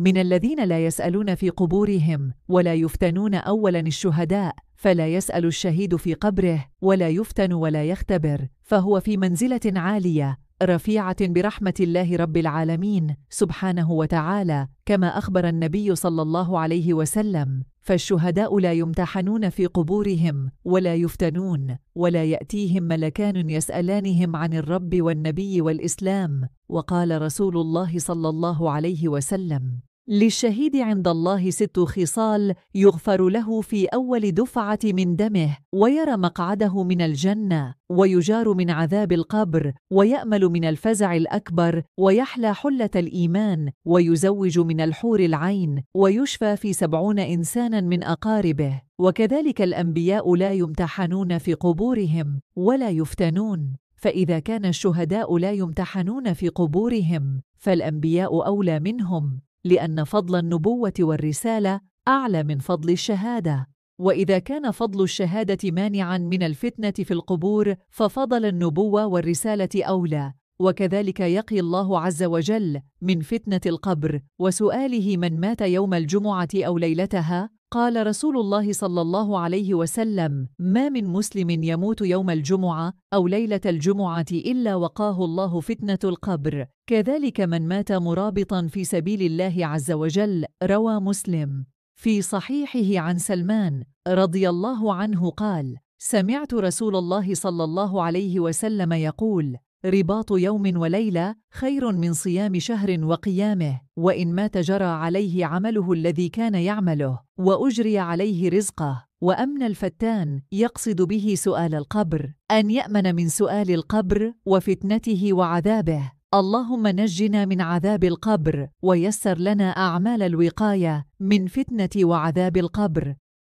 من الذين لا يسألون في قبورهم ولا يفتنون أولا الشهداء فلا يسأل الشهيد في قبره ولا يفتن ولا يختبر فهو في منزلة عالية رفيعة برحمة الله رب العالمين سبحانه وتعالى كما أخبر النبي صلى الله عليه وسلم فالشهداء لا يمتحنون في قبورهم ولا يفتنون ولا يأتيهم ملكان يسألانهم عن الرب والنبي والإسلام وقال رسول الله صلى الله عليه وسلم للشهيد عند الله ست خصال يغفر له في أول دفعة من دمه ويرى مقعده من الجنة ويجار من عذاب القبر ويأمل من الفزع الأكبر ويحلى حلة الإيمان ويزوج من الحور العين ويشفى في سبعون إنسانا من أقاربه وكذلك الأنبياء لا يمتحنون في قبورهم ولا يفتنون فإذا كان الشهداء لا يمتحنون في قبورهم فالأنبياء أولى منهم لان فضل النبوه والرساله اعلى من فضل الشهاده واذا كان فضل الشهاده مانعا من الفتنه في القبور ففضل النبوه والرساله اولى وكذلك يقي الله عز وجل من فتنه القبر وسؤاله من مات يوم الجمعه او ليلتها قال رسول الله صلى الله عليه وسلم ما من مسلم يموت يوم الجمعة أو ليلة الجمعة إلا وقاه الله فتنة القبر كذلك من مات مرابطا في سبيل الله عز وجل روى مسلم في صحيحه عن سلمان رضي الله عنه قال سمعت رسول الله صلى الله عليه وسلم يقول رباط يوم وليلة خير من صيام شهر وقيامه وإن مات جرى عليه عمله الذي كان يعمله وأجري عليه رزقه وأمن الفتان يقصد به سؤال القبر أن يأمن من سؤال القبر وفتنته وعذابه اللهم نجنا من عذاب القبر ويسر لنا أعمال الوقاية من فتنة وعذاب القبر